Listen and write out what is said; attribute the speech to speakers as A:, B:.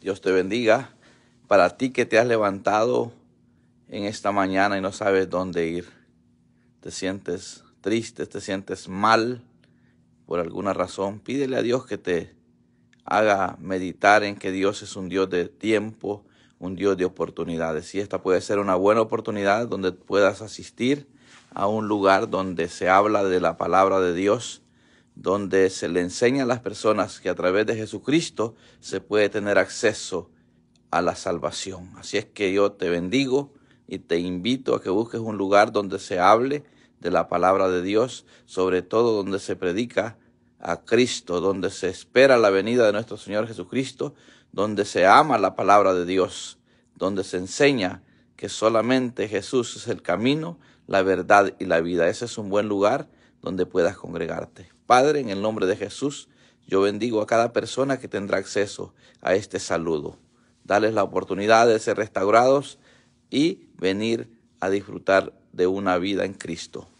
A: Dios te bendiga. Para ti que te has levantado en esta mañana y no sabes dónde ir, te sientes triste, te sientes mal por alguna razón, pídele a Dios que te haga meditar en que Dios es un Dios de tiempo, un Dios de oportunidades. Y esta puede ser una buena oportunidad donde puedas asistir a un lugar donde se habla de la palabra de Dios donde se le enseña a las personas que a través de Jesucristo se puede tener acceso a la salvación. Así es que yo te bendigo y te invito a que busques un lugar donde se hable de la palabra de Dios, sobre todo donde se predica a Cristo, donde se espera la venida de nuestro Señor Jesucristo, donde se ama la palabra de Dios, donde se enseña que solamente Jesús es el camino, la verdad y la vida. Ese es un buen lugar donde puedas congregarte. Padre, en el nombre de Jesús, yo bendigo a cada persona que tendrá acceso a este saludo. Dales la oportunidad de ser restaurados y venir a disfrutar de una vida en Cristo.